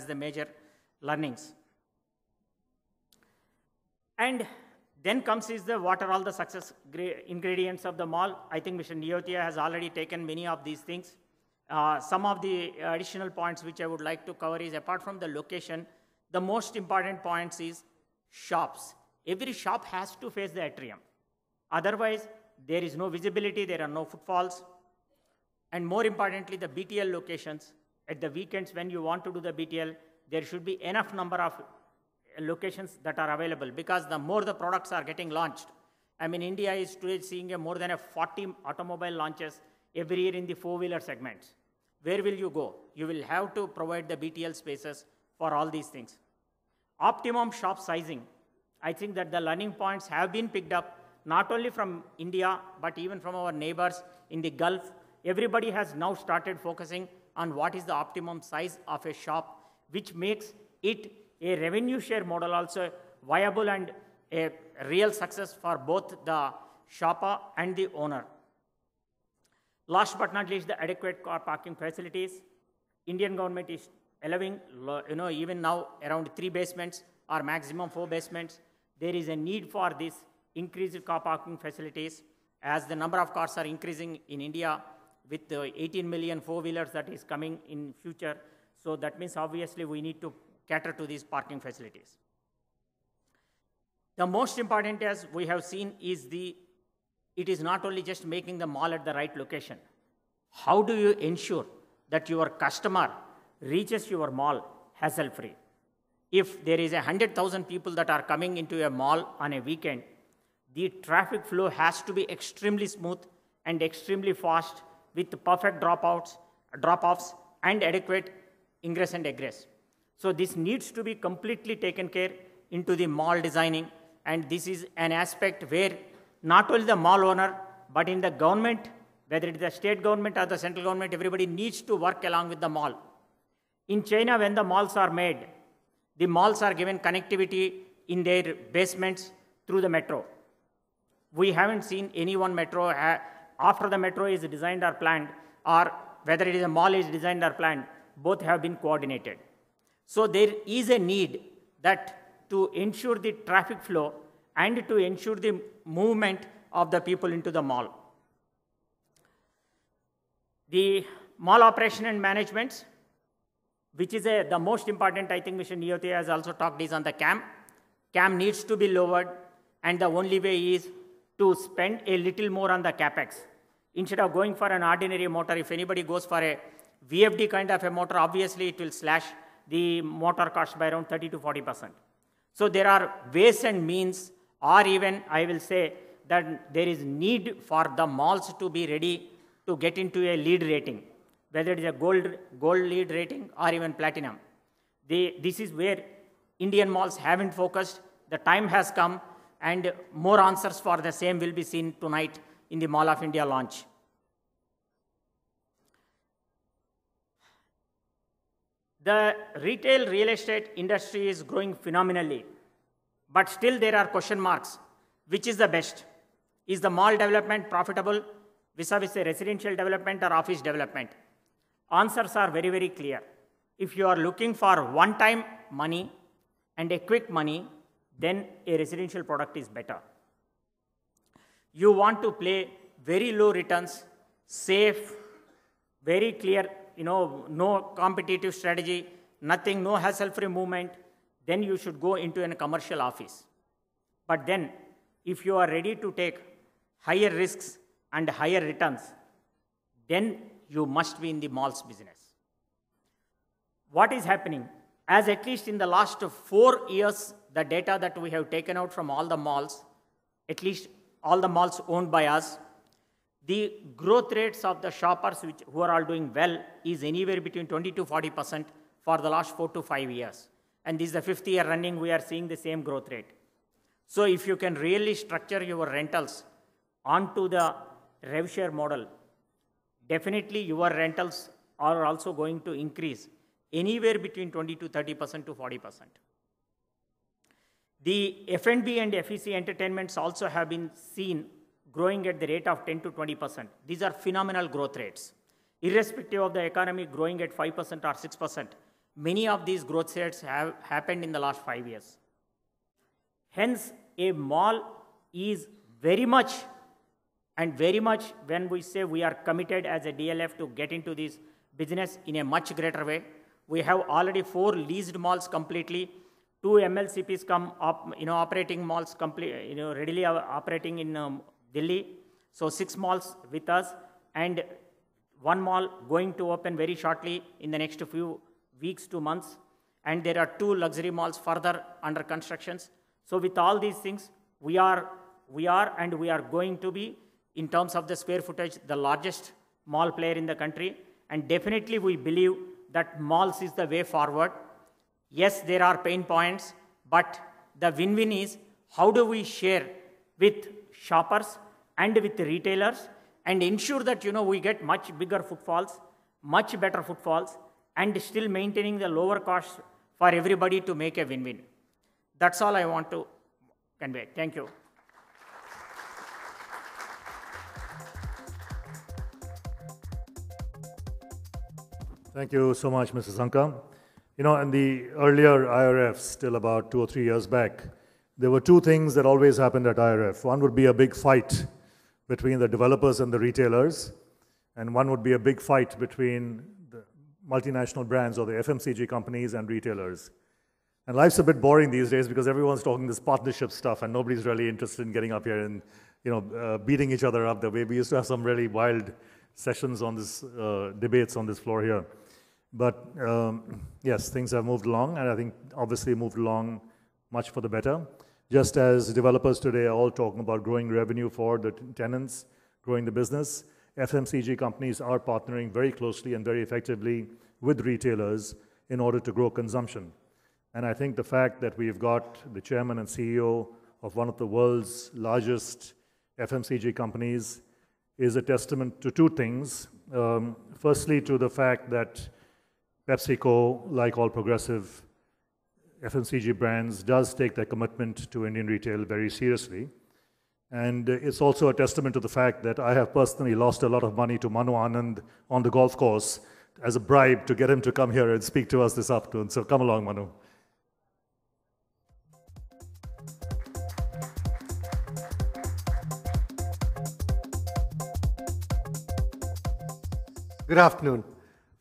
as the major learnings. And then comes is the what are all the success ingredients of the mall. I think Mission Neotia has already taken many of these things. Uh, some of the additional points which I would like to cover is apart from the location, the most important points is shops. Every shop has to face the atrium. Otherwise, there is no visibility, there are no footfalls. And more importantly, the BTL locations at the weekends when you want to do the BTL, there should be enough number of locations that are available because the more the products are getting launched. I mean, India is today seeing a more than a 40 automobile launches every year in the four-wheeler segments. Where will you go? You will have to provide the BTL spaces for all these things. Optimum shop sizing. I think that the learning points have been picked up not only from India, but even from our neighbors in the Gulf. Everybody has now started focusing on what is the optimum size of a shop, which makes it a revenue share model also viable and a real success for both the shopper and the owner. Last but not least, the adequate car parking facilities. Indian government is allowing, you know, even now around three basements or maximum four basements. There is a need for this increased car parking facilities. As the number of cars are increasing in India, with the 18 million four-wheelers that is coming in future. So that means obviously we need to cater to these parking facilities. The most important, as we have seen, is the it is not only just making the mall at the right location. How do you ensure that your customer reaches your mall hassle-free? If there is 100,000 people that are coming into a mall on a weekend, the traffic flow has to be extremely smooth and extremely fast with perfect dropouts, drop-offs and adequate ingress and egress. So this needs to be completely taken care into the mall designing and this is an aspect where not only the mall owner but in the government, whether it is the state government or the central government, everybody needs to work along with the mall. In China, when the malls are made, the malls are given connectivity in their basements through the metro. We haven't seen any one metro after the metro is designed or planned or whether it is a mall is designed or planned, both have been coordinated. So there is a need that to ensure the traffic flow and to ensure the movement of the people into the mall. The mall operation and management, which is a, the most important, I think Mission EOT has also talked, is on the CAM. CAM needs to be lowered, and the only way is to spend a little more on the capex. Instead of going for an ordinary motor, if anybody goes for a VFD kind of a motor, obviously it will slash the motor cost by around 30 to 40 percent. So there are ways and means, or even I will say that there is need for the malls to be ready to get into a lead rating, whether it is a gold, gold lead rating or even platinum. They, this is where Indian malls haven't focused. The time has come and more answers for the same will be seen tonight in the Mall of India launch. The retail real estate industry is growing phenomenally, but still there are question marks. Which is the best? Is the mall development profitable vis-a-vis the residential development or office development? Answers are very, very clear. If you are looking for one-time money and a quick money, then a residential product is better. You want to play very low returns, safe, very clear, you know, no competitive strategy, nothing, no hassle-free movement, then you should go into a commercial office. But then, if you are ready to take higher risks and higher returns, then you must be in the malls business. What is happening? As at least in the last four years the data that we have taken out from all the malls, at least all the malls owned by us, the growth rates of the shoppers which, who are all doing well is anywhere between 20 to 40% for the last four to five years. And this is the fifth year running, we are seeing the same growth rate. So if you can really structure your rentals onto the RevShare model, definitely your rentals are also going to increase anywhere between 20 to 30% to 40%. The F&B and FEC entertainments also have been seen growing at the rate of 10 to 20%. These are phenomenal growth rates. Irrespective of the economy growing at 5% or 6%, many of these growth rates have happened in the last five years. Hence, a mall is very much and very much when we say we are committed as a DLF to get into this business in a much greater way. We have already four leased malls completely two MLCPs come up, you know, operating malls complete, you know, readily operating in um, Delhi. So six malls with us and one mall going to open very shortly in the next few weeks to months. And there are two luxury malls further under constructions. So with all these things, we are, we are and we are going to be, in terms of the square footage, the largest mall player in the country. And definitely we believe that malls is the way forward Yes, there are pain points, but the win win is how do we share with shoppers and with retailers and ensure that you know we get much bigger footfalls, much better footfalls, and still maintaining the lower costs for everybody to make a win win. That's all I want to convey. Thank you. Thank you so much, Mrs. Anka. You know, in the earlier IRFs, till about two or three years back, there were two things that always happened at IRF. One would be a big fight between the developers and the retailers, and one would be a big fight between the multinational brands or the FMCG companies and retailers. And life's a bit boring these days because everyone's talking this partnership stuff, and nobody's really interested in getting up here and you know uh, beating each other up the way we used to have some really wild sessions on this uh, debates on this floor here. But um, yes, things have moved along, and I think obviously moved along much for the better. Just as developers today are all talking about growing revenue for the tenants, growing the business, FMCG companies are partnering very closely and very effectively with retailers in order to grow consumption. And I think the fact that we've got the chairman and CEO of one of the world's largest FMCG companies is a testament to two things. Um, firstly, to the fact that PepsiCo, like all progressive FMCG brands, does take their commitment to Indian retail very seriously. And it's also a testament to the fact that I have personally lost a lot of money to Manu Anand on the golf course as a bribe to get him to come here and speak to us this afternoon. So come along, Manu. Good afternoon.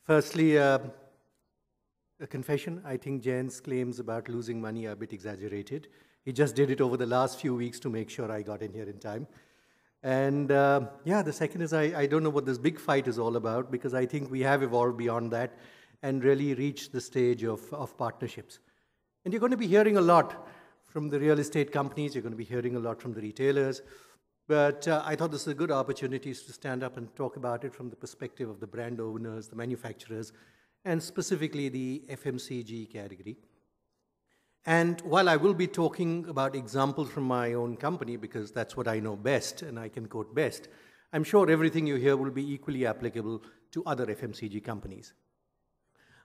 Firstly, uh a confession. I think Jen's claims about losing money are a bit exaggerated. He just did it over the last few weeks to make sure I got in here in time. And uh, yeah, the second is I, I don't know what this big fight is all about because I think we have evolved beyond that and really reached the stage of, of partnerships. And you're going to be hearing a lot from the real estate companies, you're going to be hearing a lot from the retailers. But uh, I thought this is a good opportunity to stand up and talk about it from the perspective of the brand owners, the manufacturers, and specifically the FMCG category. And while I will be talking about examples from my own company because that's what I know best and I can quote best, I'm sure everything you hear will be equally applicable to other FMCG companies.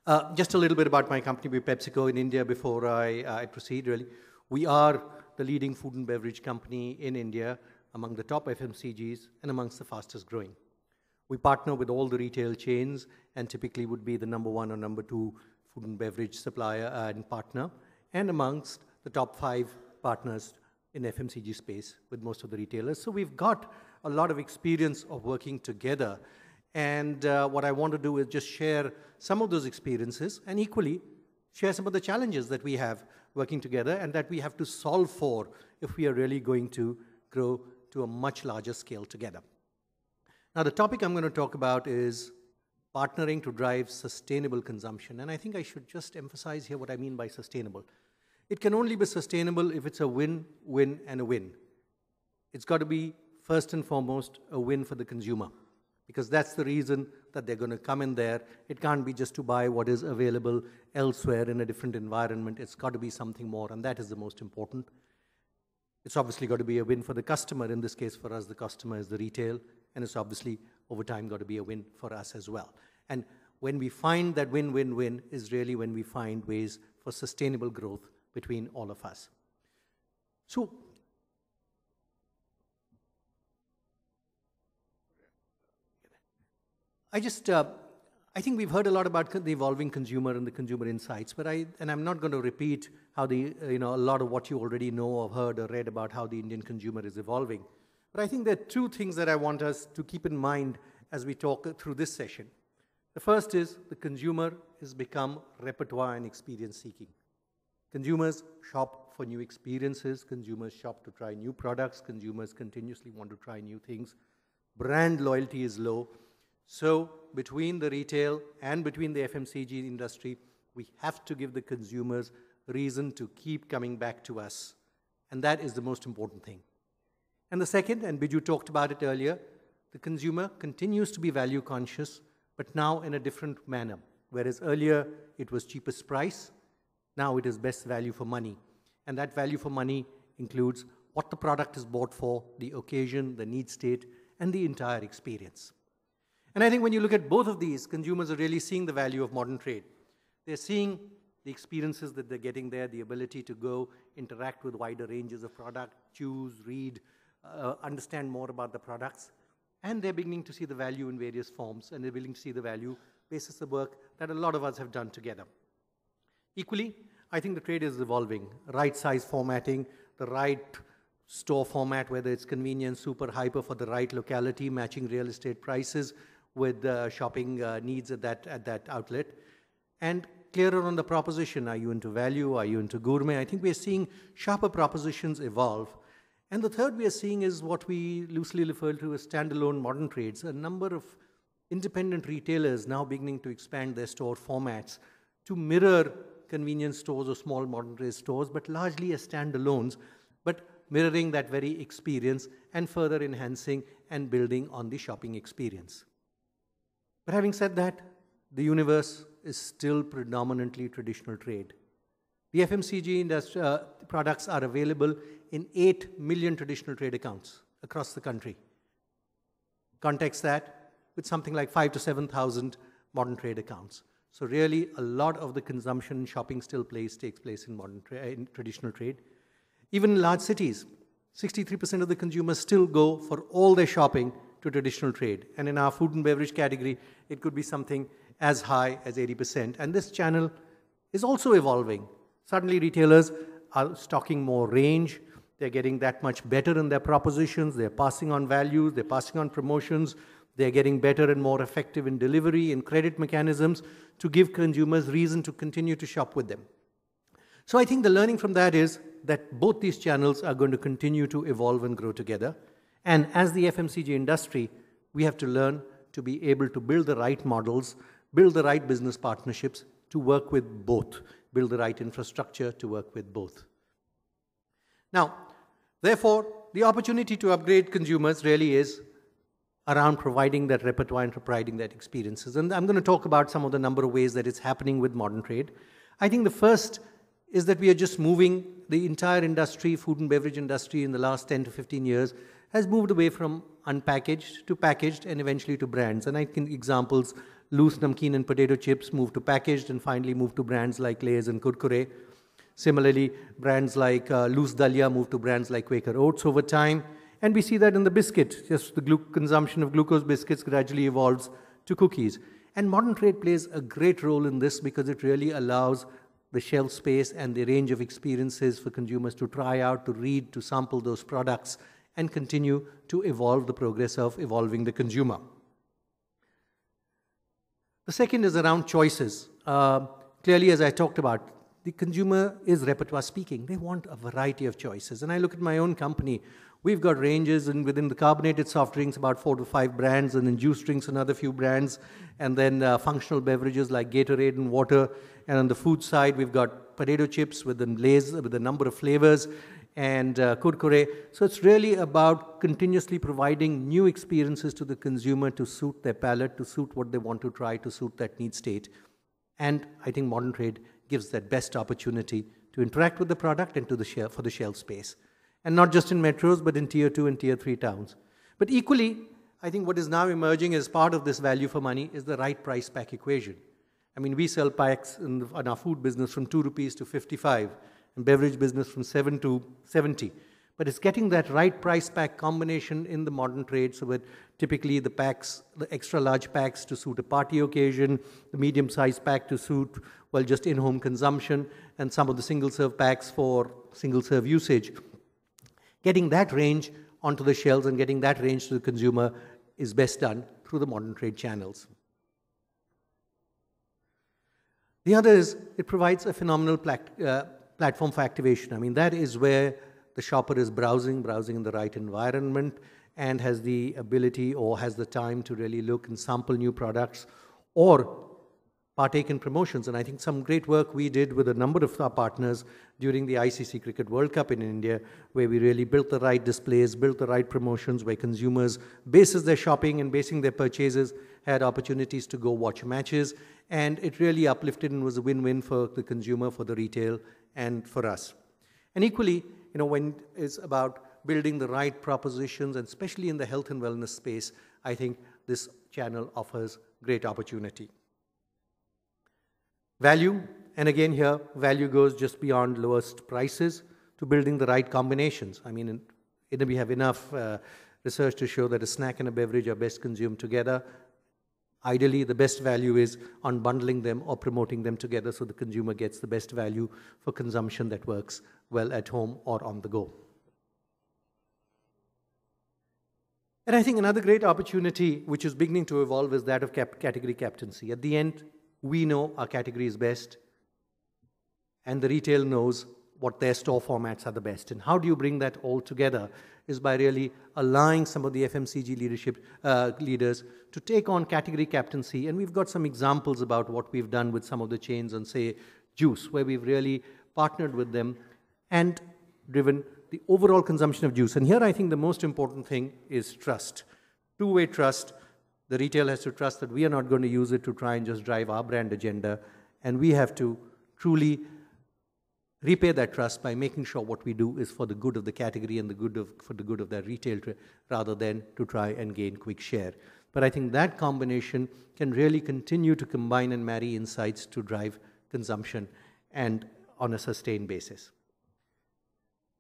Uh, just a little bit about my company, PepsiCo in India, before I, uh, I proceed, really. We are the leading food and beverage company in India, among the top FMCGs, and amongst the fastest growing. We partner with all the retail chains and typically would be the number one or number two food and beverage supplier and partner, and amongst the top five partners in FMCG space with most of the retailers. So we've got a lot of experience of working together. And uh, what I want to do is just share some of those experiences and equally share some of the challenges that we have working together and that we have to solve for if we are really going to grow to a much larger scale together. Now, the topic I'm going to talk about is partnering to drive sustainable consumption. And I think I should just emphasize here what I mean by sustainable. It can only be sustainable if it's a win, win, and a win. It's got to be, first and foremost, a win for the consumer, because that's the reason that they're going to come in there. It can't be just to buy what is available elsewhere in a different environment. It's got to be something more, and that is the most important. It's obviously got to be a win for the customer. In this case, for us, the customer is the retail and it's obviously over time got to be a win for us as well. And when we find that win win win is really when we find ways for sustainable growth between all of us. So, I just uh, I think we've heard a lot about the evolving consumer and the consumer insights, but I and I'm not going to repeat how the uh, you know a lot of what you already know or heard or read about how the Indian consumer is evolving. But I think there are two things that I want us to keep in mind as we talk through this session. The first is the consumer has become repertoire and experience seeking. Consumers shop for new experiences, consumers shop to try new products, consumers continuously want to try new things. Brand loyalty is low. So, between the retail and between the FMCG industry, we have to give the consumers reason to keep coming back to us. And that is the most important thing. And the second, and Biju talked about it earlier, the consumer continues to be value conscious, but now in a different manner. Whereas earlier it was cheapest price, now it is best value for money. And that value for money includes what the product is bought for, the occasion, the need state, and the entire experience. And I think when you look at both of these, consumers are really seeing the value of modern trade. They're seeing the experiences that they're getting there, the ability to go interact with wider ranges of product, choose, read, uh, understand more about the products, and they're beginning to see the value in various forms, and they're willing to see the value basis the work that a lot of us have done together. Equally, I think the trade is evolving. Right size formatting, the right store format, whether it's convenient, super hyper for the right locality, matching real estate prices with uh, shopping uh, needs at that, at that outlet. And clearer on the proposition. Are you into value? Are you into gourmet? I think we're seeing sharper propositions evolve and the third we are seeing is what we loosely refer to as standalone modern trades, a number of independent retailers now beginning to expand their store formats to mirror convenience stores or small modern trade stores, but largely as standalones, but mirroring that very experience and further enhancing and building on the shopping experience. But having said that, the universe is still predominantly traditional trade. The FMCG uh, products are available in 8 million traditional trade accounts across the country. Context that with something like 5 to 7,000 modern trade accounts. So really, a lot of the consumption shopping still plays takes place in modern tra in traditional trade. Even in large cities, 63% of the consumers still go for all their shopping to traditional trade. And in our food and beverage category, it could be something as high as 80%. And this channel is also evolving. Suddenly, retailers are stocking more range, they're getting that much better in their propositions. They're passing on values. They're passing on promotions. They're getting better and more effective in delivery and credit mechanisms to give consumers reason to continue to shop with them. So I think the learning from that is that both these channels are going to continue to evolve and grow together. And as the FMCG industry, we have to learn to be able to build the right models, build the right business partnerships to work with both, build the right infrastructure to work with both. Now, Therefore, the opportunity to upgrade consumers really is around providing that repertoire and providing that experiences. And I'm going to talk about some of the number of ways that it's happening with modern trade. I think the first is that we are just moving the entire industry, food and beverage industry in the last 10 to 15 years has moved away from unpackaged to packaged and eventually to brands. And I think examples, loose namkeen and potato chips moved to packaged and finally moved to brands like Lay's and Kurkure. Similarly, brands like uh, Loose Dahlia moved to brands like Quaker Oats over time. And we see that in the biscuit, just the consumption of glucose biscuits gradually evolves to cookies. And modern trade plays a great role in this because it really allows the shelf space and the range of experiences for consumers to try out, to read, to sample those products, and continue to evolve the progress of evolving the consumer. The second is around choices. Uh, clearly, as I talked about, the consumer is repertoire speaking. They want a variety of choices. And I look at my own company. We've got ranges, and within the carbonated soft drinks, about four to five brands, and then juice drinks, another few brands, and then uh, functional beverages like Gatorade and water. And on the food side, we've got potato chips with the lays, with a number of flavors, and uh, kurkure. So it's really about continuously providing new experiences to the consumer to suit their palate, to suit what they want to try, to suit that need state. And I think modern trade gives that best opportunity to interact with the product and to the share, for the shelf space. And not just in metros, but in tier two and tier three towns. But equally, I think what is now emerging as part of this value for money is the right price pack equation. I mean, we sell packs in, in our food business from 2 rupees to 55 and beverage business from 7 to 70 but it's getting that right price pack combination in the modern trade so with typically the packs, the extra large packs to suit a party occasion, the medium sized pack to suit, well, just in home consumption, and some of the single serve packs for single serve usage. Getting that range onto the shelves and getting that range to the consumer is best done through the modern trade channels. The other is it provides a phenomenal plat uh, platform for activation. I mean, that is where the shopper is browsing, browsing in the right environment, and has the ability or has the time to really look and sample new products or partake in promotions. And I think some great work we did with a number of our partners during the ICC Cricket World Cup in India, where we really built the right displays, built the right promotions, where consumers, bases their shopping and basing their purchases, had opportunities to go watch matches. And it really uplifted and was a win-win for the consumer, for the retail, and for us. And equally, you know, when it's about building the right propositions, and especially in the health and wellness space, I think this channel offers great opportunity. Value, and again here, value goes just beyond lowest prices to building the right combinations. I mean, in, in, we have enough uh, research to show that a snack and a beverage are best consumed together. Ideally, the best value is on bundling them or promoting them together so the consumer gets the best value for consumption that works well at home or on the go. And I think another great opportunity which is beginning to evolve is that of cap category captaincy. At the end, we know our category is best, and the retail knows what their store formats are the best. And how do you bring that all together is by really allowing some of the FMCG leadership uh, leaders to take on category captaincy. And we've got some examples about what we've done with some of the chains on, say, juice, where we've really partnered with them and driven the overall consumption of juice. And here I think the most important thing is trust. Two way trust. The retail has to trust that we are not going to use it to try and just drive our brand agenda. And we have to truly repay that trust by making sure what we do is for the good of the category and the good of, for the good of that retail rather than to try and gain quick share. But I think that combination can really continue to combine and marry insights to drive consumption and on a sustained basis.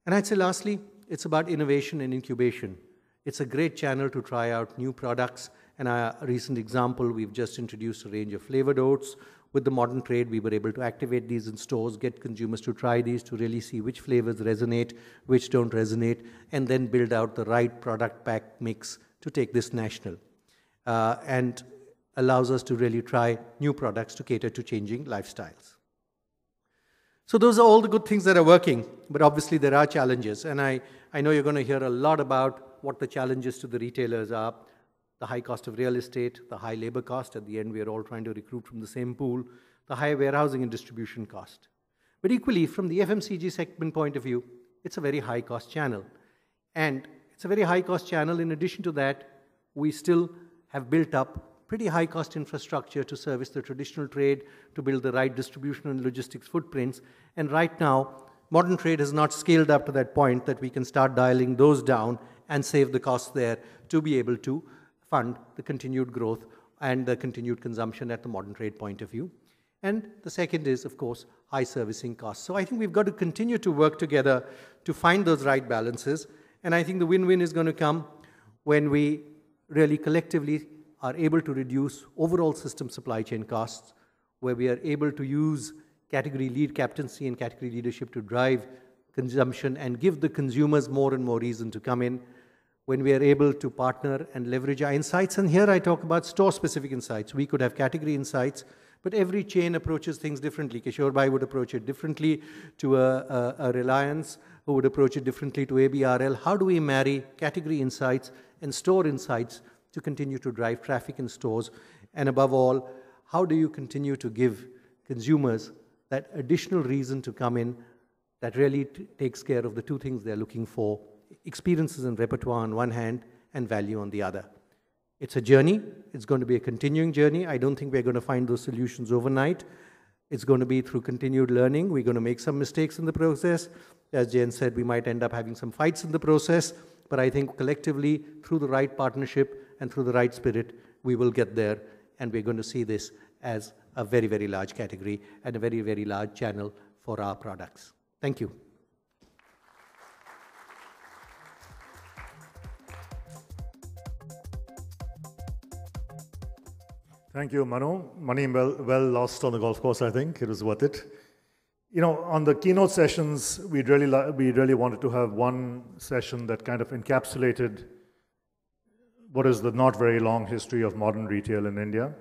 And I'd say lastly, it's about innovation and incubation. It's a great channel to try out new products. And a recent example, we've just introduced a range of flavored oats with the modern trade, we were able to activate these in stores, get consumers to try these to really see which flavors resonate, which don't resonate, and then build out the right product pack mix to take this national. Uh, and allows us to really try new products to cater to changing lifestyles. So, those are all the good things that are working, but obviously there are challenges. And I, I know you're going to hear a lot about what the challenges to the retailers are the high cost of real estate, the high labor cost. At the end, we are all trying to recruit from the same pool, the high warehousing and distribution cost. But equally, from the FMCG segment point of view, it's a very high cost channel. And it's a very high cost channel. In addition to that, we still have built up pretty high cost infrastructure to service the traditional trade, to build the right distribution and logistics footprints. And right now, modern trade has not scaled up to that point that we can start dialing those down and save the costs there to be able to fund the continued growth and the continued consumption at the modern trade point of view. And the second is, of course, high servicing costs. So I think we've got to continue to work together to find those right balances. And I think the win-win is going to come when we really collectively are able to reduce overall system supply chain costs, where we are able to use category lead captaincy and category leadership to drive consumption and give the consumers more and more reason to come in when we are able to partner and leverage our insights. And here I talk about store-specific insights. We could have category insights, but every chain approaches things differently. Kishore Bhai would approach it differently to a, a, a Reliance, who would approach it differently to ABRL. How do we marry category insights and store insights to continue to drive traffic in stores? And above all, how do you continue to give consumers that additional reason to come in that really takes care of the two things they're looking for experiences and repertoire on one hand and value on the other. It's a journey. It's going to be a continuing journey. I don't think we're going to find those solutions overnight. It's going to be through continued learning. We're going to make some mistakes in the process. As Jen said, we might end up having some fights in the process. But I think collectively, through the right partnership and through the right spirit, we will get there. And we're going to see this as a very, very large category and a very, very large channel for our products. Thank you. Thank you, Manu. Money well, well lost on the golf course, I think. It was worth it. You know, on the keynote sessions, we really, we really wanted to have one session that kind of encapsulated what is the not very long history of modern retail in India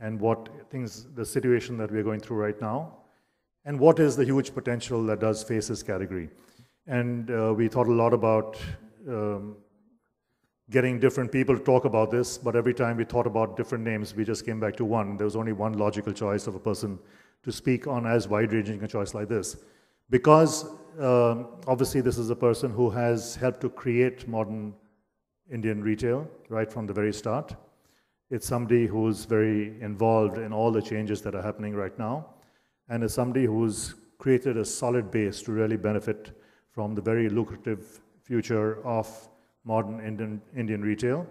and what things, the situation that we're going through right now, and what is the huge potential that does face this category. And uh, we thought a lot about um, getting different people to talk about this, but every time we thought about different names, we just came back to one. There was only one logical choice of a person to speak on as wide ranging a choice like this. Because um, obviously, this is a person who has helped to create modern Indian retail right from the very start. It's somebody who's very involved in all the changes that are happening right now, and is somebody who's created a solid base to really benefit from the very lucrative future of modern Indian, Indian retail.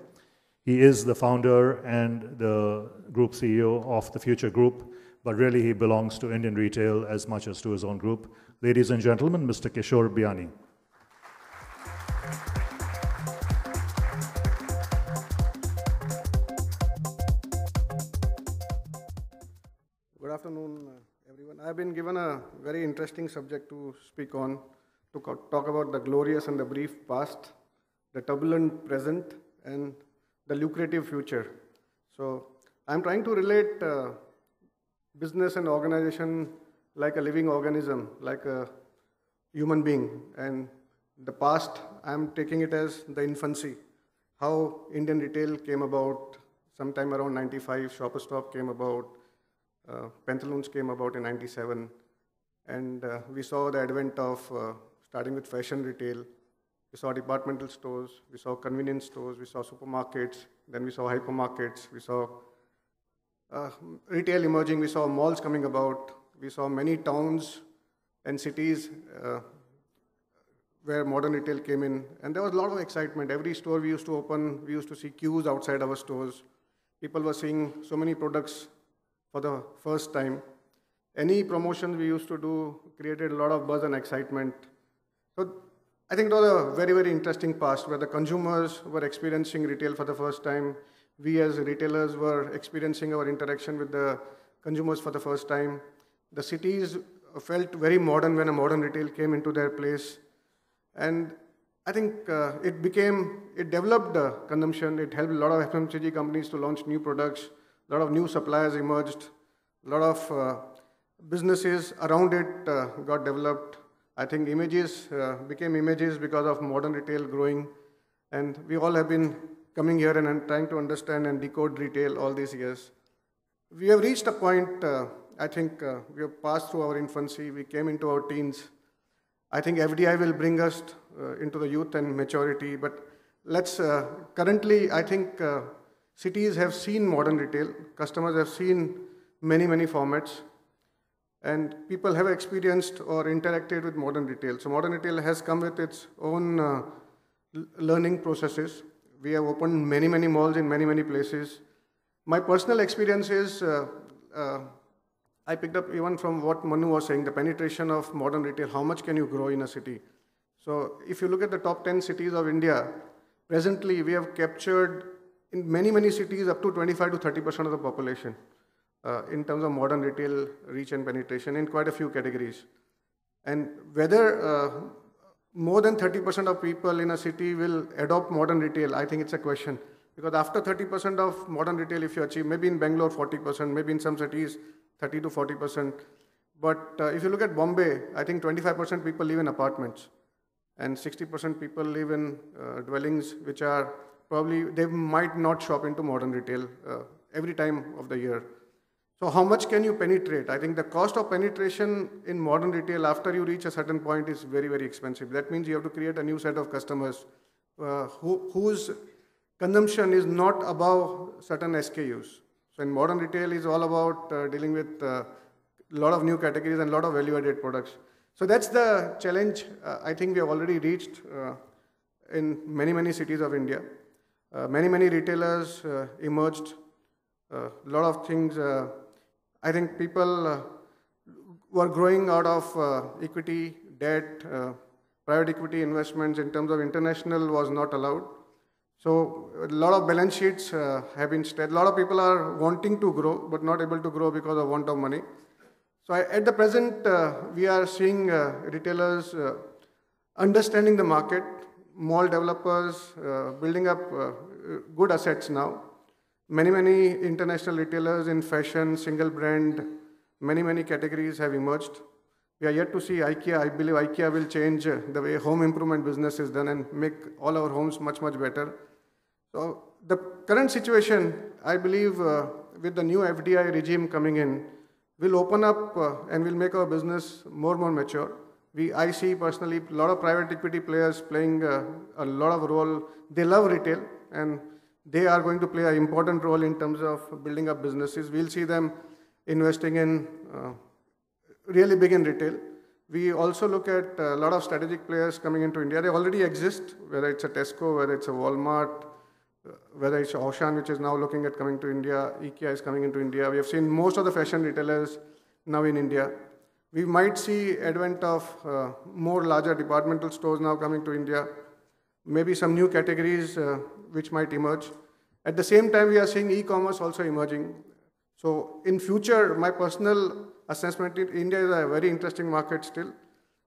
He is the founder and the group CEO of the Future Group, but really he belongs to Indian retail as much as to his own group. Ladies and gentlemen, Mr. Kishore Biani. Good afternoon, everyone. I've been given a very interesting subject to speak on, to talk about the glorious and the brief past the turbulent present, and the lucrative future. So I'm trying to relate uh, business and organization like a living organism, like a human being. And the past, I'm taking it as the infancy, how Indian retail came about sometime around 95, Shopper Stop came about, uh, Pantaloons came about in 97, and uh, we saw the advent of uh, starting with fashion retail, we saw departmental stores, we saw convenience stores, we saw supermarkets, then we saw hypermarkets, we saw uh, retail emerging, we saw malls coming about, we saw many towns and cities uh, where modern retail came in. And there was a lot of excitement. Every store we used to open, we used to see queues outside our stores. People were seeing so many products for the first time. Any promotion we used to do created a lot of buzz and excitement. So I think it was a very, very interesting past where the consumers were experiencing retail for the first time. We as retailers were experiencing our interaction with the consumers for the first time. The cities felt very modern when a modern retail came into their place. And I think uh, it became, it developed uh, consumption. It helped a lot of FMCG companies to launch new products. A lot of new suppliers emerged. A lot of uh, businesses around it uh, got developed. I think images uh, became images because of modern retail growing. And we all have been coming here and, and trying to understand and decode retail all these years. We have reached a point, uh, I think uh, we have passed through our infancy, we came into our teens. I think FDI will bring us uh, into the youth and maturity, but let's, uh, currently, I think uh, cities have seen modern retail, customers have seen many, many formats and people have experienced or interacted with modern retail. So modern retail has come with its own uh, learning processes. We have opened many, many malls in many, many places. My personal experience is, uh, uh, I picked up even from what Manu was saying, the penetration of modern retail, how much can you grow in a city? So if you look at the top 10 cities of India, presently we have captured in many, many cities up to 25 to 30% of the population. Uh, in terms of modern retail reach and penetration in quite a few categories. And whether uh, more than 30% of people in a city will adopt modern retail, I think it's a question. Because after 30% of modern retail, if you achieve, maybe in Bangalore 40%, maybe in some cities 30 to 40%. But uh, if you look at Bombay, I think 25% people live in apartments and 60% people live in uh, dwellings which are probably, they might not shop into modern retail uh, every time of the year. So how much can you penetrate? I think the cost of penetration in modern retail after you reach a certain point is very, very expensive. That means you have to create a new set of customers uh, who, whose consumption is not above certain SKUs. So in modern retail is all about uh, dealing with a uh, lot of new categories and a lot of value-added products. So that's the challenge uh, I think we have already reached uh, in many, many cities of India. Uh, many, many retailers emerged. A lot of things I think people uh, were growing out of uh, equity, debt, uh, private equity investments in terms of international was not allowed. So a lot of balance sheets uh, have been stretched. A lot of people are wanting to grow but not able to grow because of want of money. So I, at the present, uh, we are seeing uh, retailers understanding the market, mall developers building up good assets now Many, many international retailers in fashion, single brand, many, many categories have emerged. We are yet to see IKEA. I believe IKEA will change the way home improvement business is done and make all our homes much, much better. So the current situation, I believe, uh, with the new FDI regime coming in, will open up uh, and will make our business more more mature. We, I see personally a lot of private equity players playing uh, a lot of role. They love retail and they are going to play an important role in terms of building up businesses. We'll see them investing in uh, really big in retail. We also look at a lot of strategic players coming into India. They already exist, whether it's a Tesco, whether it's a Walmart, uh, whether it's Auchan, which is now looking at coming to India, IKEA is coming into India. We have seen most of the fashion retailers now in India. We might see advent of uh, more larger departmental stores now coming to India. Maybe some new categories uh, which might emerge. At the same time, we are seeing e-commerce also emerging. So in future, my personal assessment, India is a very interesting market still.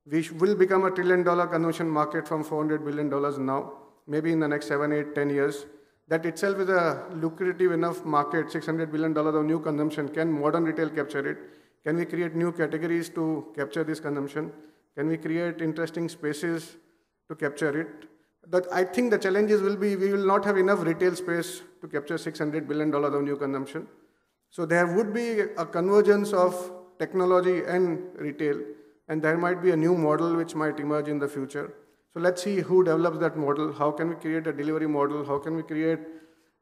We will become a trillion dollar consumption market from 400 billion dollars now, maybe in the next seven, eight, 10 years. That itself is a lucrative enough market, 600 billion dollars of new consumption. Can modern retail capture it? Can we create new categories to capture this consumption? Can we create interesting spaces to capture it? But I think the challenges will be we will not have enough retail space to capture $600 billion of new consumption. So there would be a convergence of technology and retail, and there might be a new model which might emerge in the future. So let's see who develops that model. How can we create a delivery model? How can we create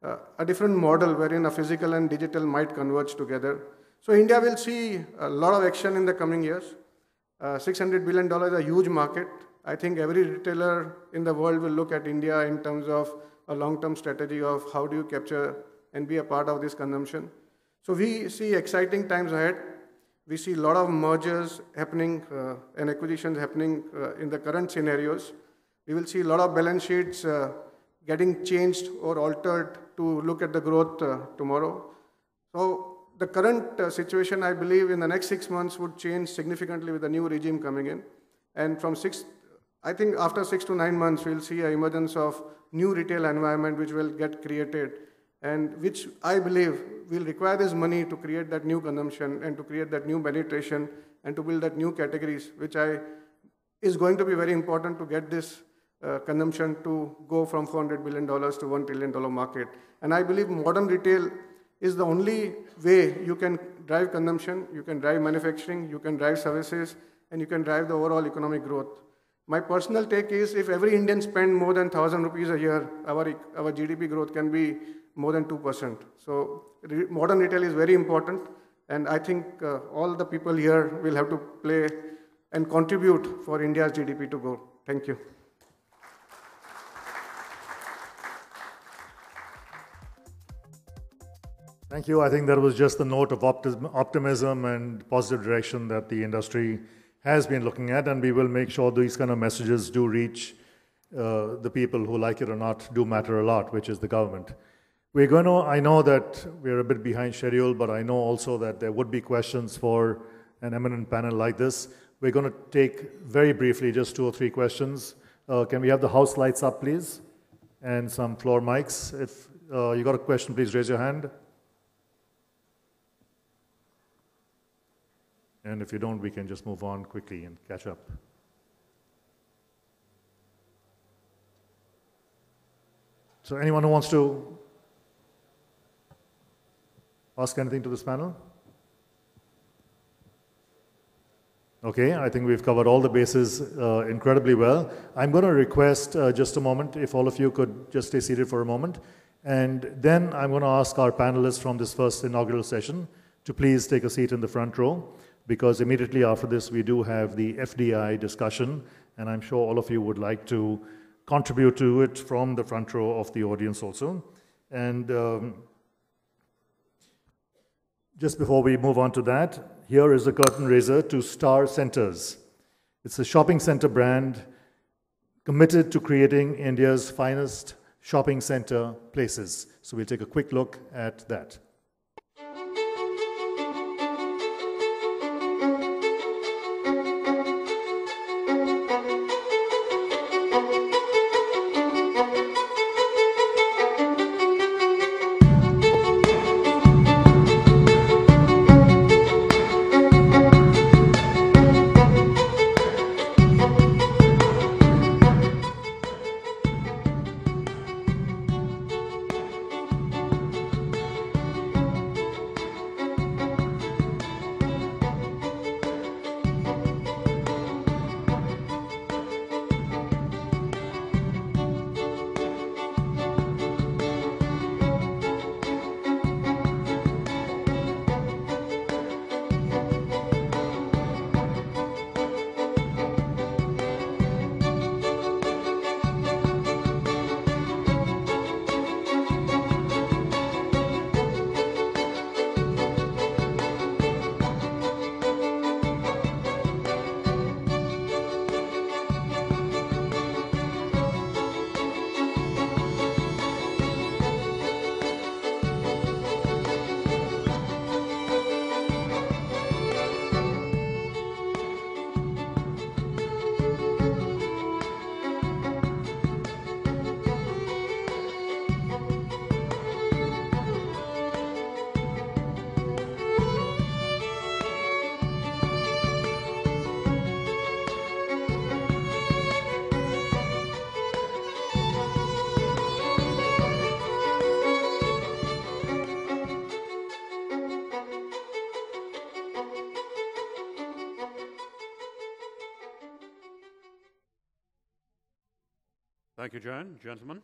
uh, a different model wherein a physical and digital might converge together? So India will see a lot of action in the coming years. Uh, $600 billion is a huge market. I think every retailer in the world will look at India in terms of a long-term strategy of how do you capture and be a part of this consumption. So we see exciting times ahead. We see a lot of mergers happening uh, and acquisitions happening uh, in the current scenarios. We will see a lot of balance sheets uh, getting changed or altered to look at the growth uh, tomorrow. So the current uh, situation, I believe, in the next six months would change significantly with the new regime coming in. And from 6th I think after six to nine months, we'll see an emergence of new retail environment which will get created and which I believe will require this money to create that new consumption and to create that new penetration and to build that new categories, which I is going to be very important to get this uh, consumption to go from 400 billion dollars to 1 trillion dollar market and i believe modern retail is the only way you can drive consumption you can drive manufacturing you can drive services and you can drive the overall economic growth my personal take is if every Indian spend more than 1,000 rupees a year, our, our GDP growth can be more than 2%. So modern retail is very important. And I think uh, all the people here will have to play and contribute for India's GDP to grow. Thank you. Thank you. I think that was just the note of optimism and positive direction that the industry has been looking at, and we will make sure these kind of messages do reach uh, the people who, like it or not, do matter a lot, which is the government. We're going to, I know that we're a bit behind schedule, but I know also that there would be questions for an eminent panel like this. We're going to take very briefly just two or three questions. Uh, can we have the house lights up, please? And some floor mics. If uh, you got a question, please raise your hand. And if you don't, we can just move on quickly and catch up. So anyone who wants to ask anything to this panel? Okay, I think we've covered all the bases uh, incredibly well. I'm going to request uh, just a moment if all of you could just stay seated for a moment. And then I'm going to ask our panelists from this first inaugural session to please take a seat in the front row because immediately after this, we do have the FDI discussion, and I'm sure all of you would like to contribute to it from the front row of the audience also. And um, just before we move on to that, here is a curtain raiser to Star Centers. It's a shopping center brand committed to creating India's finest shopping center places. So we'll take a quick look at that. Thank you, John. Gentlemen.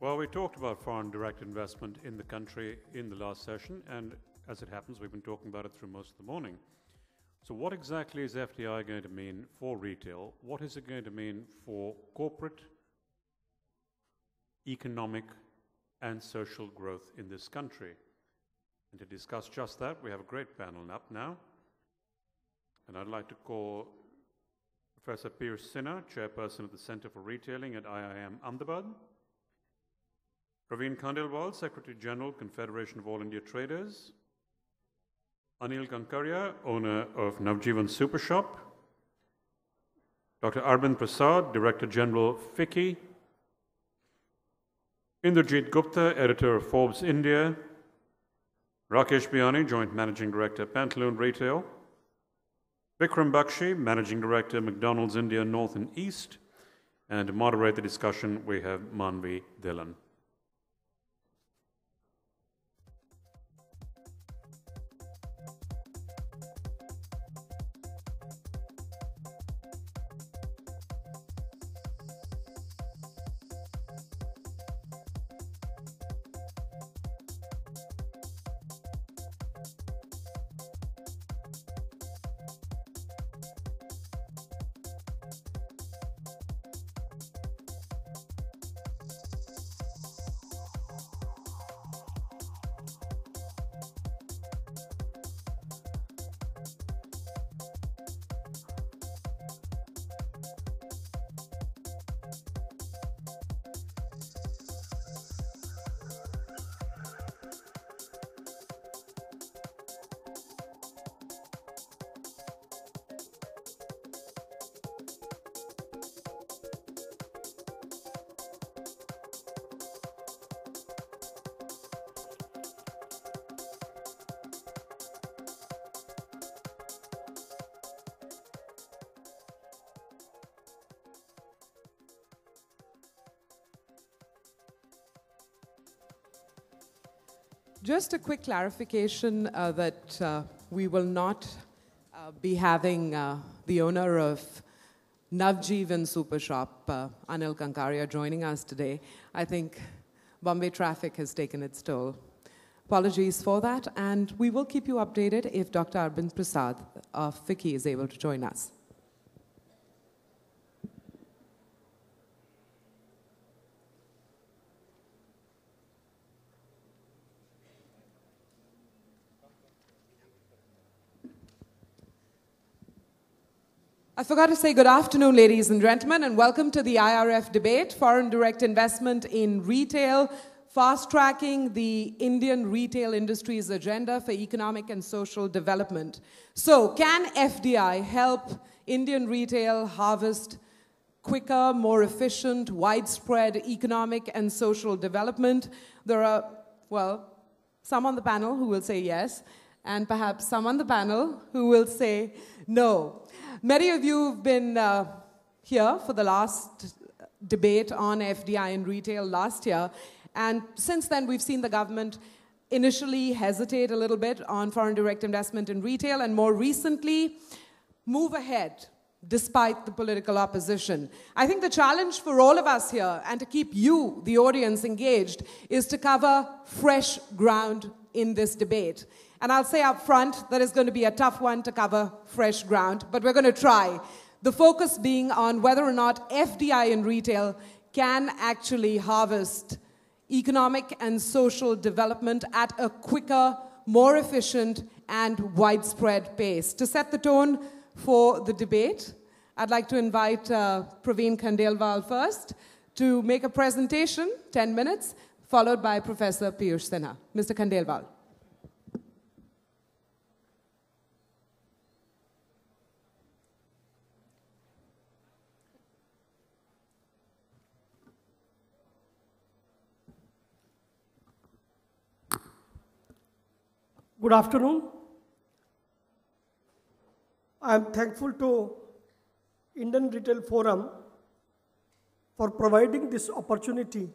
Well, we talked about foreign direct investment in the country in the last session, and as it happens, we've been talking about it through most of the morning. So, what exactly is FDI going to mean for retail? What is it going to mean for corporate economic and social growth in this country. And to discuss just that, we have a great panel up now. And I'd like to call Professor Piers Sinha, Chairperson of the Center for Retailing at IIM Ahmedabad. Praveen Khandelwal, Secretary General, Confederation of All India Traders. Anil Gankaria, owner of Navjivan Super Shop. Dr. Arvind Prasad, Director General, FICCI, Indrajit Gupta, editor of Forbes India. Rakesh Biani, joint managing director, Pantaloon Retail. Vikram Bakshi, managing director, McDonald's India North and East. And to moderate the discussion, we have Manvi Dillon. Just a quick clarification uh, that uh, we will not uh, be having uh, the owner of Navjeevan Super Shop, uh, Anil Kankaria, joining us today. I think Bombay traffic has taken its toll. Apologies for that, and we will keep you updated if Dr. Arvind Prasad of FICCI is able to join us. I forgot to say good afternoon, ladies and gentlemen, and welcome to the IRF debate Foreign Direct Investment in Retail, Fast Tracking the Indian Retail Industry's Agenda for Economic and Social Development. So, can FDI help Indian retail harvest? Quicker, more efficient, widespread economic and social development. There are, well, some on the panel who will say yes and perhaps some on the panel who will say no. Many of you have been uh, here for the last debate on FDI in retail last year, and since then we've seen the government initially hesitate a little bit on foreign direct investment in retail, and more recently, move ahead despite the political opposition. I think the challenge for all of us here, and to keep you, the audience, engaged, is to cover fresh ground in this debate. And I'll say up front that it's going to be a tough one to cover fresh ground, but we're going to try. The focus being on whether or not FDI in retail can actually harvest economic and social development at a quicker, more efficient, and widespread pace. To set the tone for the debate, I'd like to invite uh, Praveen Khandelwal first to make a presentation, 10 minutes, followed by Professor Piyush Sinha. Mr. Khandelwal. Good afternoon. I am thankful to Indian Retail Forum for providing this opportunity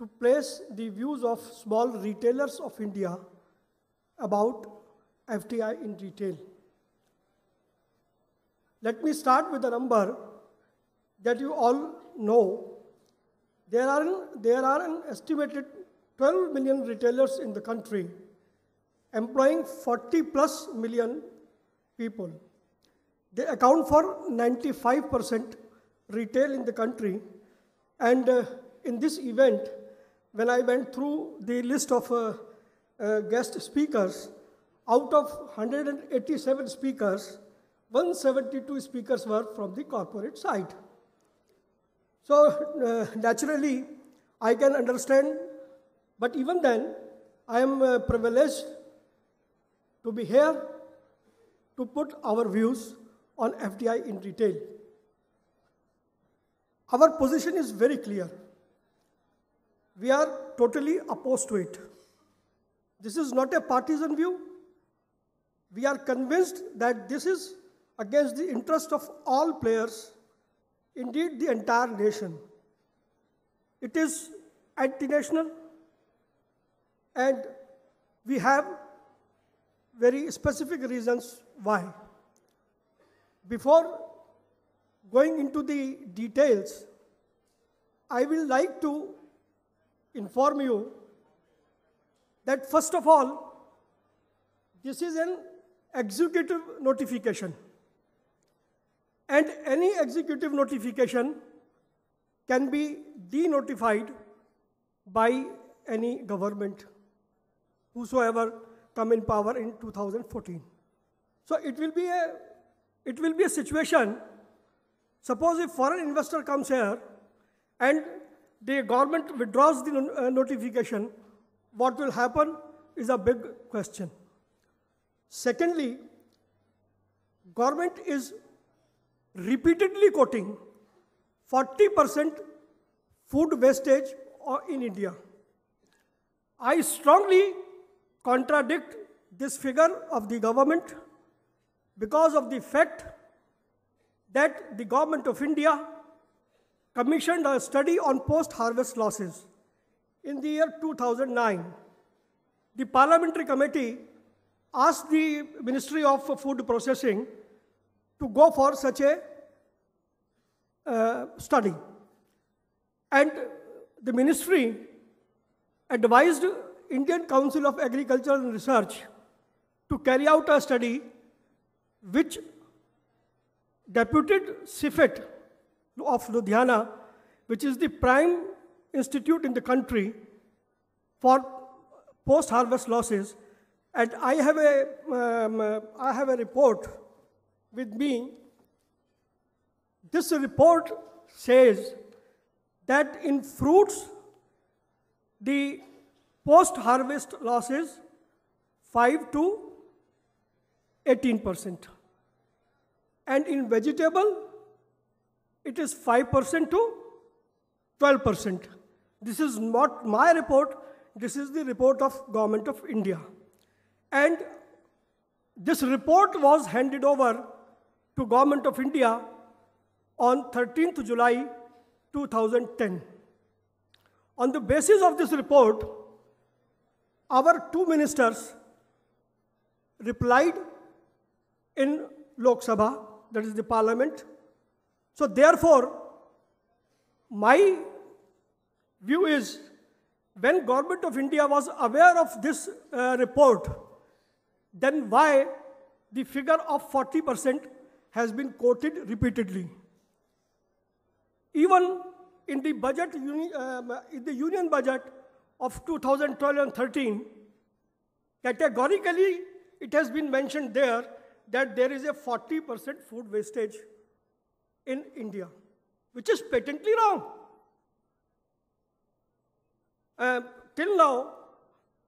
to place the views of small retailers of India about FDI in retail. Let me start with a number that you all know. There are, there are an estimated 12 million retailers in the country employing 40 plus million people. They account for 95% retail in the country. And uh, in this event, when I went through the list of uh, uh, guest speakers, out of 187 speakers, 172 speakers were from the corporate side. So uh, naturally, I can understand, but even then, I am uh, privileged to be here to put our views on FDI in detail. Our position is very clear. We are totally opposed to it. This is not a partisan view. We are convinced that this is against the interest of all players, indeed the entire nation. It is anti-national and we have very specific reasons why. Before going into the details, I will like to inform you that first of all, this is an executive notification. And any executive notification can be denotified by any government, whosoever come in power in 2014. So it will be a, it will be a situation, suppose if foreign investor comes here and the government withdraws the uh, notification, what will happen is a big question. Secondly, government is repeatedly quoting 40% food wastage uh, in India. I strongly contradict this figure of the government because of the fact that the government of India commissioned a study on post-harvest losses in the year 2009. The parliamentary committee asked the Ministry of Food Processing to go for such a uh, study. And the ministry advised Indian Council of Agricultural Research to carry out a study which deputed CIFET of Ludhiana, which is the prime institute in the country for post-harvest losses. And I have, a, um, uh, I have a report with me. This report says that in fruits, the post-harvest losses, 5 to 18 percent. And in vegetable, it is 5 percent to 12 percent. This is not my report, this is the report of Government of India. And this report was handed over to Government of India on 13th July 2010. On the basis of this report, our two ministers replied in Lok Sabha, that is the parliament. So therefore, my view is when government of India was aware of this uh, report, then why the figure of 40% has been quoted repeatedly? Even in the budget, uh, in the union budget, of 2012 and 13, categorically it has been mentioned there that there is a 40% food wastage in India, which is patently wrong. Uh, till now,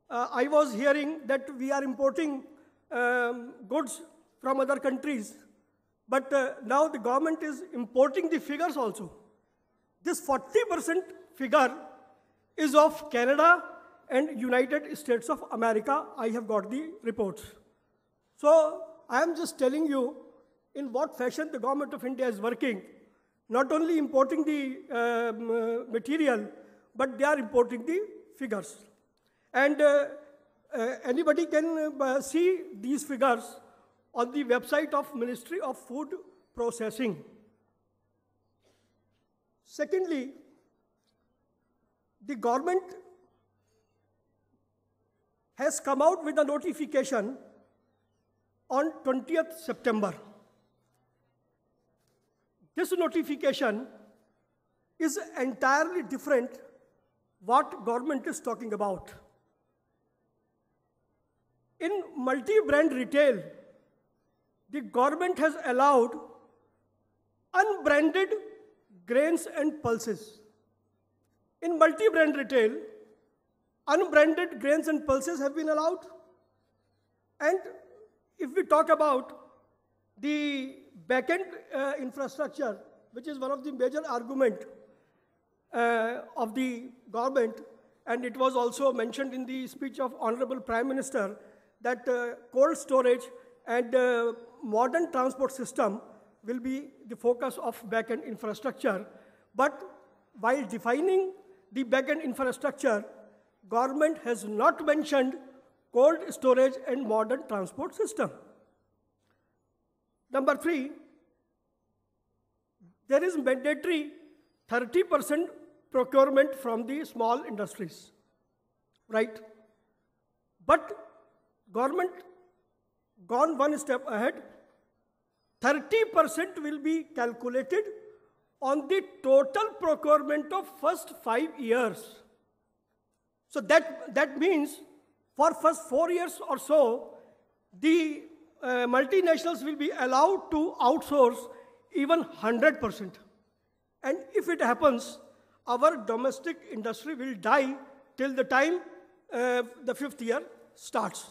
uh, I was hearing that we are importing um, goods from other countries, but uh, now the government is importing the figures also. This 40% figure is of Canada and United States of America. I have got the reports. So I am just telling you in what fashion the government of India is working, not only importing the um, uh, material, but they are importing the figures. And uh, uh, anybody can uh, see these figures on the website of Ministry of Food Processing. Secondly, the government has come out with a notification on 20th September. This notification is entirely different what government is talking about. In multi-brand retail, the government has allowed unbranded grains and pulses. In multi-brand retail, unbranded grains and pulses have been allowed. And if we talk about the backend uh, infrastructure, which is one of the major argument uh, of the government, and it was also mentioned in the speech of Honorable Prime Minister, that uh, cold storage and uh, modern transport system will be the focus of backend infrastructure. But while defining the backend infrastructure, government has not mentioned cold storage and modern transport system. Number three, there is mandatory 30% procurement from the small industries, right? But government gone one step ahead, 30% will be calculated on the total procurement of first five years. So that, that means for first four years or so, the uh, multinationals will be allowed to outsource even 100%. And if it happens, our domestic industry will die till the time uh, the fifth year starts.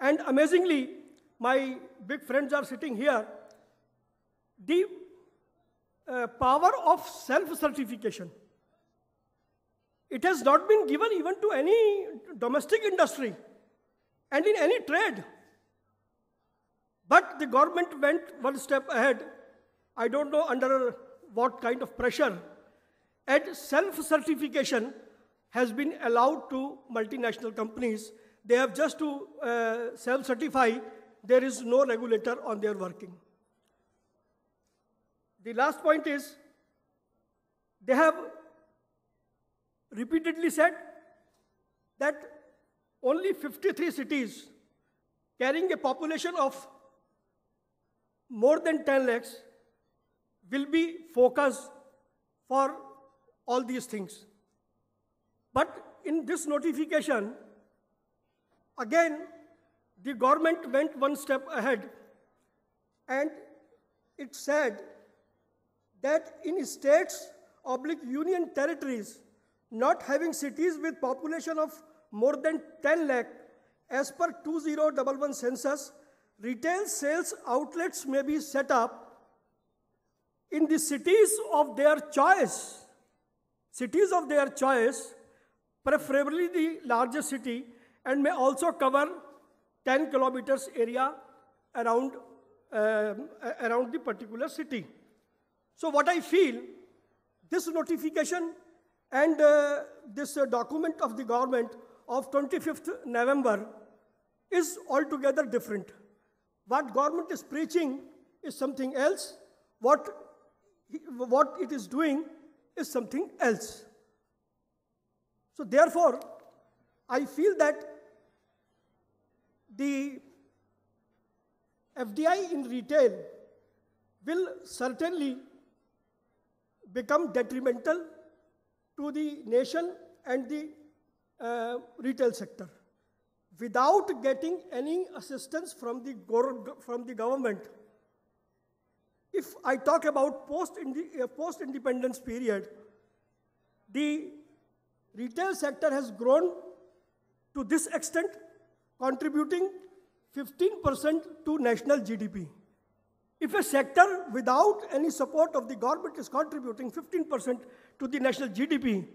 And amazingly, my big friends are sitting here. The uh, power of self-certification. It has not been given even to any domestic industry and in any trade. But the government went one step ahead. I don't know under what kind of pressure. And self-certification has been allowed to multinational companies. They have just to uh, self-certify. There is no regulator on their working the last point is they have repeatedly said that only 53 cities carrying a population of more than 10 lakhs will be focus for all these things. But in this notification, again, the government went one step ahead and it said that in states oblique union territories not having cities with population of more than 10 lakh as per 2011 census, retail sales outlets may be set up in the cities of their choice, cities of their choice, preferably the largest city, and may also cover 10 kilometers area around, uh, around the particular city. So what I feel, this notification and uh, this uh, document of the government of 25th November is altogether different. What government is preaching is something else. What, what it is doing is something else. So therefore, I feel that the FDI in retail will certainly become detrimental to the nation and the uh, retail sector without getting any assistance from the, from the government. If I talk about post-independence uh, post period, the retail sector has grown to this extent, contributing 15% to national GDP. If a sector without any support of the government is contributing 15% to the national GDP,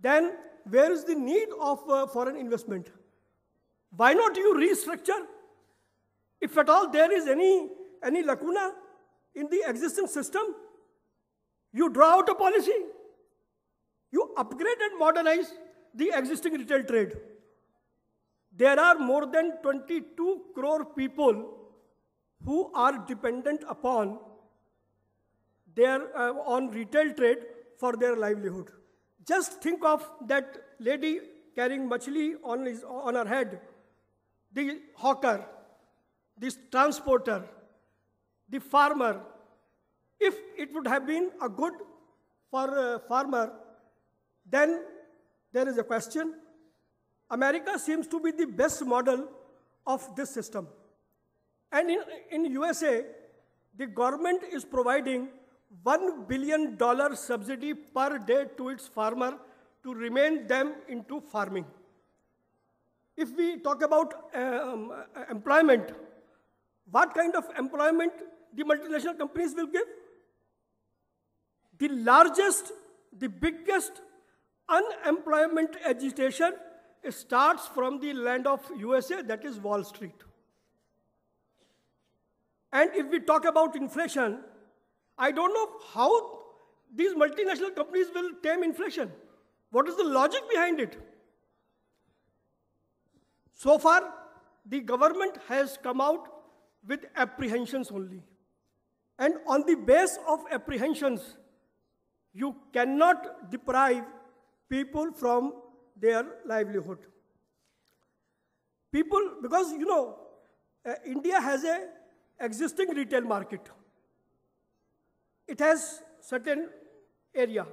then where is the need of uh, foreign investment? Why not you restructure? If at all there is any, any lacuna in the existing system, you draw out a policy. You upgrade and modernize the existing retail trade. There are more than 22 crore people who are dependent upon their, uh, on retail trade for their livelihood. Just think of that lady carrying machli on, his, on her head, the hawker, this transporter, the farmer. If it would have been a good for a farmer, then there is a question. America seems to be the best model of this system. And in, in USA, the government is providing $1 billion subsidy per day to its farmer to remain them into farming. If we talk about um, employment, what kind of employment the multinational companies will give? The largest, the biggest unemployment agitation starts from the land of USA, that is Wall Street. And if we talk about inflation, I don't know how these multinational companies will tame inflation. What is the logic behind it? So far, the government has come out with apprehensions only. And on the base of apprehensions, you cannot deprive people from their livelihood. People, because you know, uh, India has a existing retail market. It has certain area.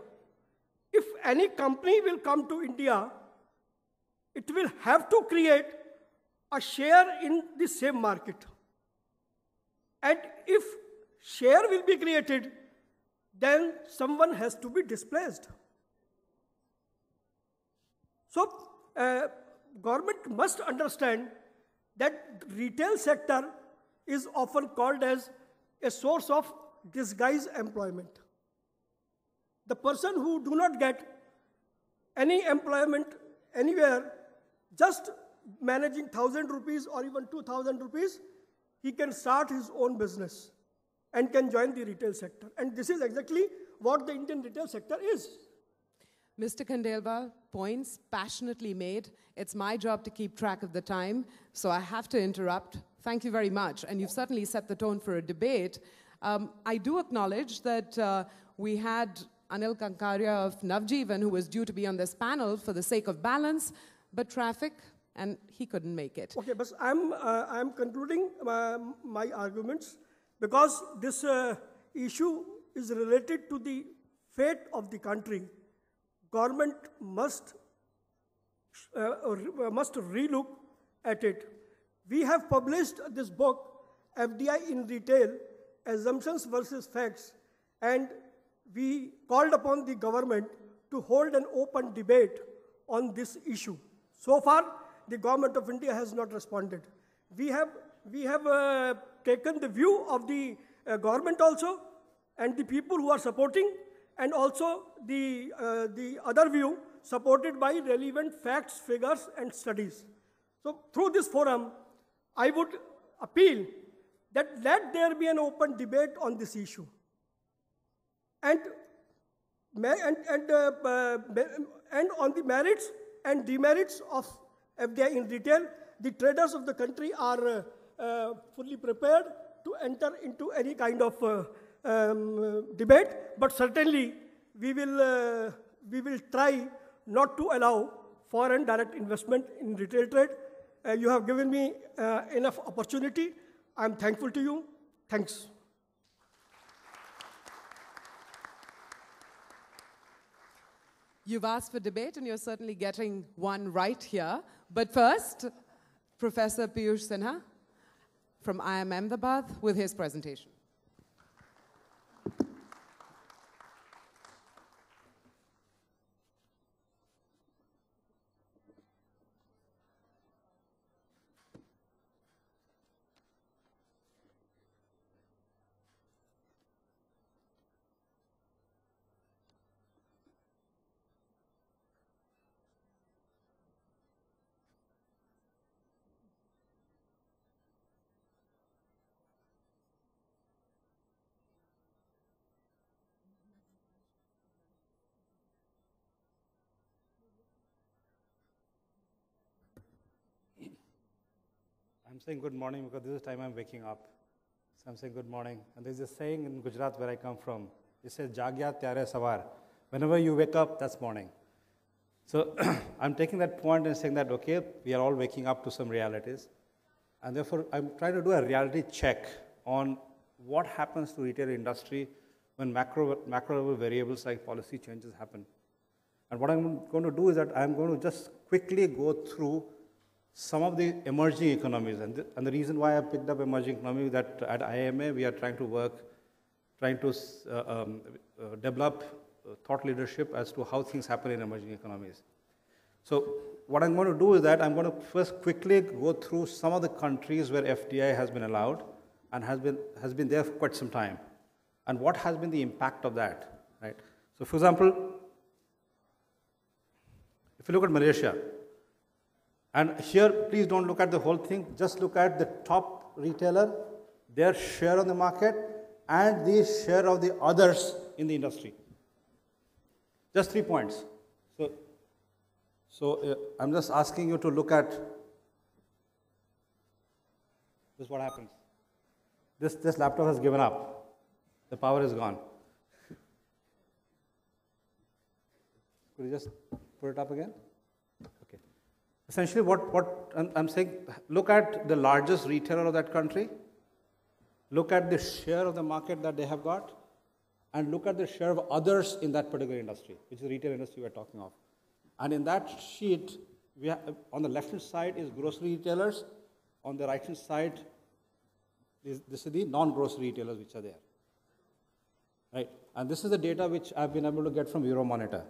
If any company will come to India, it will have to create a share in the same market. And if share will be created, then someone has to be displaced. So, uh, government must understand that retail sector is often called as a source of disguised employment. The person who do not get any employment anywhere, just managing 1000 rupees or even 2000 rupees, he can start his own business and can join the retail sector. And this is exactly what the Indian retail sector is. Mr. Kandelva, points passionately made. It's my job to keep track of the time, so I have to interrupt Thank you very much. And you've certainly set the tone for a debate. Um, I do acknowledge that uh, we had Anil Kankaria of Navjeevan, who was due to be on this panel for the sake of balance, but traffic, and he couldn't make it. Okay, but I'm, uh, I'm concluding my, uh, my, arguments because this uh, issue is related to the fate of the country. Government must, uh, must relook at it. We have published this book, FDI in Retail, Assumptions versus Facts, and we called upon the government to hold an open debate on this issue. So far, the government of India has not responded. We have, we have uh, taken the view of the uh, government also and the people who are supporting and also the, uh, the other view supported by relevant facts, figures and studies. So through this forum, I would appeal that let there be an open debate on this issue. And, and, and, uh, uh and on the merits and demerits of FDI in retail, the traders of the country are uh, uh, fully prepared to enter into any kind of uh, um, debate, but certainly we will, we will try not to allow foreign direct investment in retail trade uh, you have given me uh, enough opportunity. I'm thankful to you. Thanks. You've asked for debate, and you're certainly getting one right here. But first, Professor Piyush Sinha from IIM Ahmedabad with his presentation. I'm saying good morning because this is the time I'm waking up. So I'm saying good morning. And there's a saying in Gujarat where I come from. It says, Jagya Tyare Savar. Whenever you wake up, that's morning. So I'm taking that point and saying that, okay, we are all waking up to some realities. And therefore, I'm trying to do a reality check on what happens to retail industry when macro, macro level variables like policy changes happen. And what I'm going to do is that I'm going to just quickly go through some of the emerging economies, and the, and the reason why I picked up emerging economy that at IMA we are trying to work, trying to uh, um, uh, develop uh, thought leadership as to how things happen in emerging economies. So what I'm going to do is that I'm going to first quickly go through some of the countries where FDI has been allowed and has been, has been there for quite some time. And what has been the impact of that, right? So for example, if you look at Malaysia, and here, please don't look at the whole thing, just look at the top retailer, their share on the market, and the share of the others in the industry. Just three points. So, so uh, I'm just asking you to look at this is what happens. This, this laptop has given up. The power is gone. Could you just put it up again? Essentially, what, what I'm, I'm saying, look at the largest retailer of that country, look at the share of the market that they have got, and look at the share of others in that particular industry, which is the retail industry we're talking of. And in that sheet, we have, on the left-hand side is grocery retailers, on the right-hand side, is, this is the non-grocery retailers which are there. Right? And this is the data which I've been able to get from Euromonitor,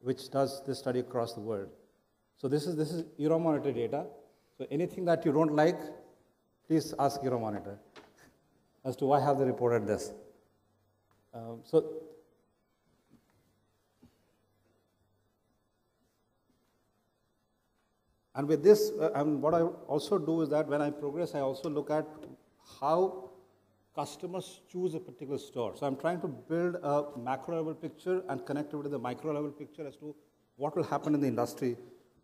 which does this study across the world. So this is, this is Euro monitor data. So anything that you don't like, please ask Euro monitor as to why have they reported this. Um, so And with this, uh, and what I also do is that when I progress, I also look at how customers choose a particular store. So I'm trying to build a macro level picture and connect it with the micro level picture as to what will happen in the industry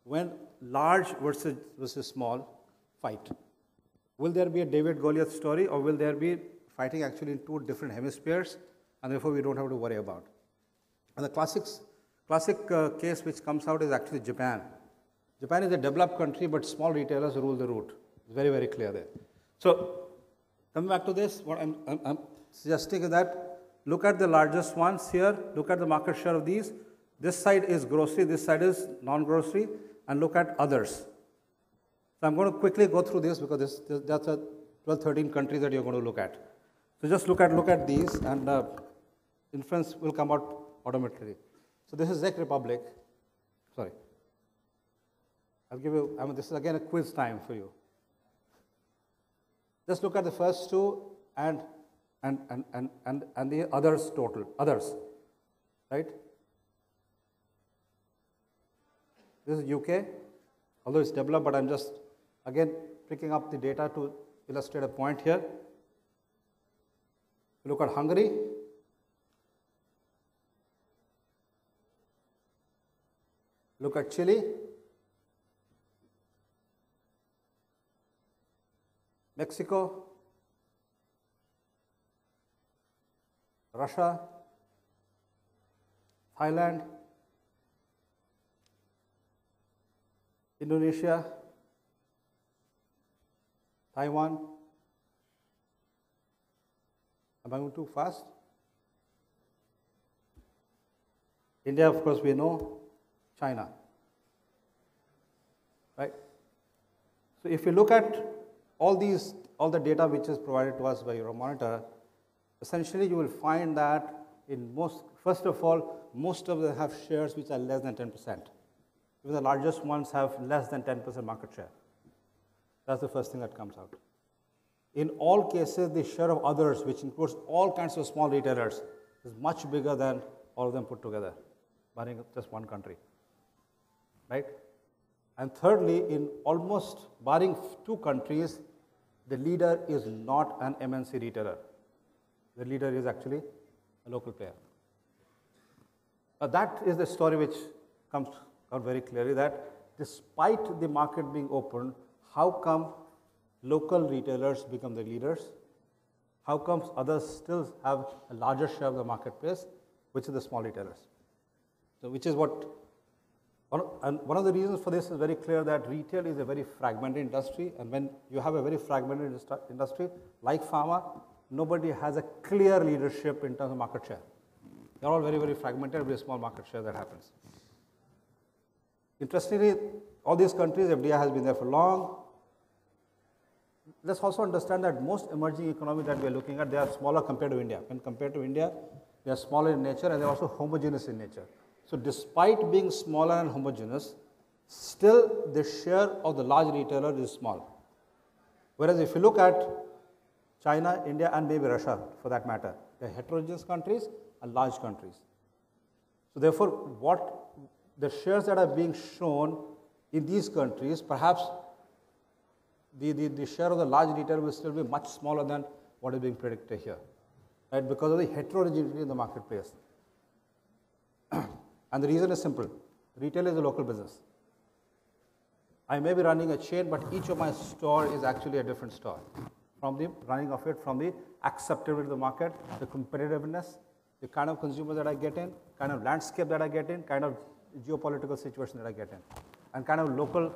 when large versus, versus small fight. Will there be a David Goliath story or will there be fighting actually in two different hemispheres and therefore we don't have to worry about? And the classics, classic uh, case which comes out is actually Japan. Japan is a developed country but small retailers rule the route. It's very, very clear there. So coming back to this, what I'm, I'm, I'm suggesting is that look at the largest ones here, look at the market share of these. This side is grocery, this side is non-grocery and look at others. So I'm going to quickly go through this because this, this that's a 12, 13 countries that you're going to look at. So just look at look at these, and uh, inference will come out automatically. So this is Czech Republic. Sorry. I'll give you. I mean, this is again a quiz time for you. Just look at the first two and and and and and, and the others total others, right? This is UK, although it's developed, but I'm just again picking up the data to illustrate a point here. look at Hungary. Look at Chile. Mexico, Russia, Thailand, Indonesia, Taiwan. Am I going too fast? India, of course, we know, China. Right? So if you look at all these, all the data which is provided to us by Euromonitor, essentially you will find that in most, first of all, most of them have shares which are less than 10 percent. Even the largest ones have less than 10% market share. That's the first thing that comes out. In all cases, the share of others, which includes all kinds of small retailers, is much bigger than all of them put together, barring just one country. Right? And thirdly, in almost barring two countries, the leader is not an MNC retailer. The leader is actually a local player. But that is the story which comes out very clearly that despite the market being open, how come local retailers become the leaders? How comes others still have a larger share of the marketplace, which is the small retailers? So, which is what, one, and one of the reasons for this is very clear that retail is a very fragmented industry, and when you have a very fragmented industry like pharma, nobody has a clear leadership in terms of market share. They're all very, very fragmented, very small market share that happens. Interestingly, all these countries, FDI has been there for long. Let's also understand that most emerging economies that we are looking at, they are smaller compared to India. When compared to India, they are smaller in nature and they are also homogeneous in nature. So despite being smaller and homogeneous, still the share of the large retailer is small. Whereas if you look at China, India and maybe Russia for that matter, they are heterogeneous countries and large countries. So therefore, what the shares that are being shown in these countries, perhaps the, the, the share of the large retailer will still be much smaller than what is being predicted here, right? Because of the heterogeneity in the marketplace. and the reason is simple. Retail is a local business. I may be running a chain, but each of my store is actually a different store. From the running of it, from the acceptability of the market, the competitiveness, the kind of consumers that I get in, kind of landscape that I get in, kind of geopolitical situation that I get in and kind of local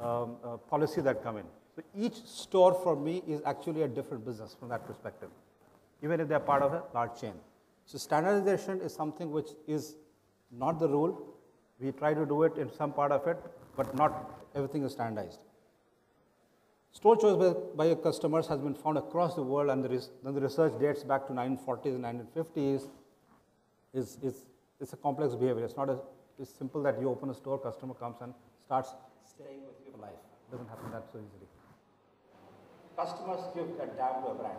um, uh, policy that come in. So each store for me is actually a different business from that perspective, even if they're part of a large chain. So standardization is something which is not the rule. We try to do it in some part of it, but not everything is standardized. Store choice by, by customers has been found across the world and the, the research dates back to 1940s and 1950s is, is, is a complex behavior. It's not a it's simple that you open a store, customer comes and starts staying with you for life. It doesn't happen that so easily. Customers give a damn to a brand.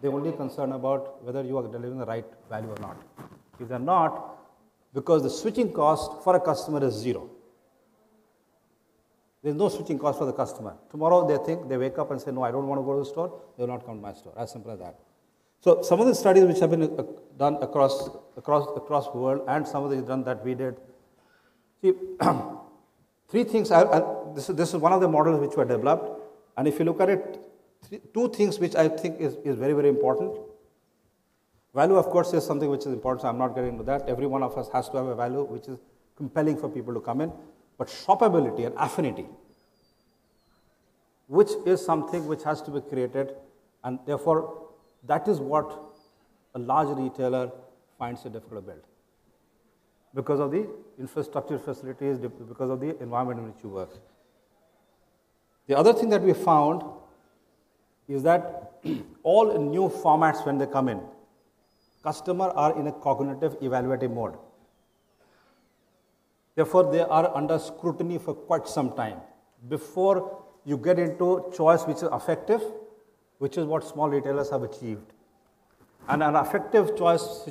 they only concern about whether you are delivering the right value or not. If they're not, because the switching cost for a customer is zero. There's no switching cost for the customer. Tomorrow they think, they wake up and say, no, I don't want to go to the store, they will not come to my store. As simple as that. So some of the studies which have been uh, done across across across the world, and some of the done that we did. See, three things. I, I, this is this is one of the models which were developed, and if you look at it, three, two things which I think is is very very important. Value, of course, is something which is important. So I'm not getting into that. Every one of us has to have a value which is compelling for people to come in, but shopability and affinity, which is something which has to be created, and therefore that is what a large retailer finds it difficult to build because of the infrastructure facilities, because of the environment in which you work. The other thing that we found is that all new formats when they come in, customer are in a cognitive evaluative mode. Therefore, they are under scrutiny for quite some time before you get into choice which is effective which is what small retailers have achieved. And an effective choice